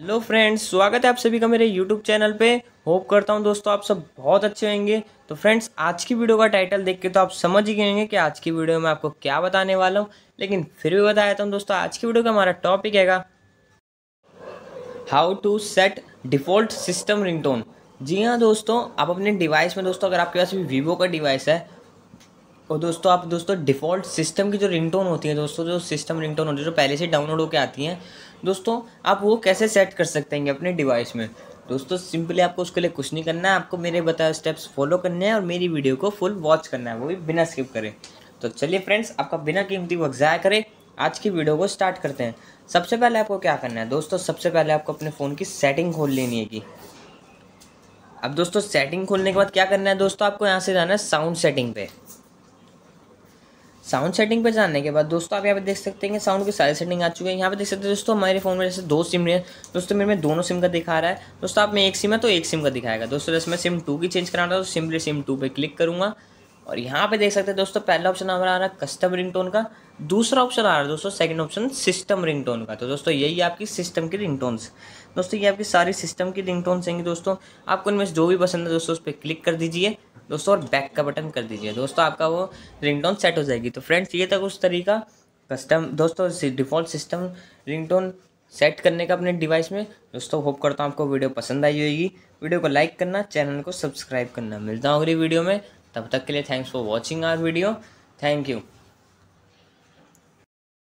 hello friends स्वागत है आप सभी का मेरे यूट्यूब चैनल पे होप करता हूँ दोस्तों आप सब बहुत अच्छे होंगे तो फ्रेंड्स आज की वीडियो का टाइटल देख के तो आप समझ ही गए होंगे कि आज की वीडियो में आपको क्या बताने वाला हूँ लेकिन फिर भी बता देता हूँ दोस्तों आज की वीडियो का हमारा टॉपिक हैगा how to set default system ringtone जी हाँ दोस्तों आप अपने डिवाइस में दोस्तों अगर आपके पास भी वीवो का डिवाइस है और दोस्तों आप दोस्तों डिफ़ॉल्ट सिस्टम की जो रिंगटोन होती है दोस्तों जो सिस्टम रिंगटोन होती है जो पहले से डाउनलोड होकर आती हैं दोस्तों आप वो कैसे सेट कर सकते हैं अपने डिवाइस में दोस्तों सिंपली आपको उसके लिए कुछ नहीं करना है आपको मेरे बताए स्टेप्स फॉलो करने हैं और मेरी वीडियो को फुल वॉच करना है वो भी बिना स्किप करें तो चलिए फ्रेंड्स आपका बिना कीमती वक्त ज़ाया करें आज की वीडियो को स्टार्ट करते हैं सबसे पहले आपको क्या करना है दोस्तों सबसे पहले आपको अपने फ़ोन की सेटिंग खोल लेनी है कि अब दोस्तों सेटिंग खोलने के बाद क्या करना है दोस्तों आपको यहाँ से जाना है साउंड सेटिंग पे साउंड सेटिंग पर जाने के बाद दोस्तों आप यहाँ पे देख सकते हैं कि साउंड की सारी सेटिंग आ चुकी है यहाँ पे देख सकते हैं दोस्तों हमारे फ़ोन में जैसे दो सिम है दोस्तों मेरे में दोनों सिम का दिखा रहा है दोस्तों आप में एक सिम है तो एक सिम का दिखाएगा दोस्तों जैसे मैं सिम टू की चेंज कराना तो सिम्पली सिम टू पर क्लिक करूँगा और यहाँ पे देख सकते हैं दोस्तों पहला ऑप्शन हमारा आ रहा है कस्टम रिंग का दूसरा ऑप्शन आ रहा है दोस्तों सेकंड ऑप्शन सिस्टम रिंगटोन का तो दोस्तों यही आपकी सिस्टम की रिंगटोन्स दोस्तों ये आपकी सारी सिस्टम की रिंगटोन्स होंगी दोस्तों आपको इनमें जो भी पसंद है दोस्तों उस पर क्लिक कर दीजिए दोस्तों और बैक का बटन कर दीजिए दोस्तों आपका वो रिंगटोन सेट हो जाएगी तो फ्रेंड्स ये था कुछ तरीका कस्टम दोस्तों डिफ़ॉल्ट सिस्टम रिंगटोन सेट करने का अपने डिवाइस में दोस्तों होप करता हूँ आपको वीडियो पसंद आई होगी वीडियो को लाइक करना चैनल को सब्सक्राइब करना मिलता हूँ अगली वीडियो में तब तक के लिए thanks for watching our video thank you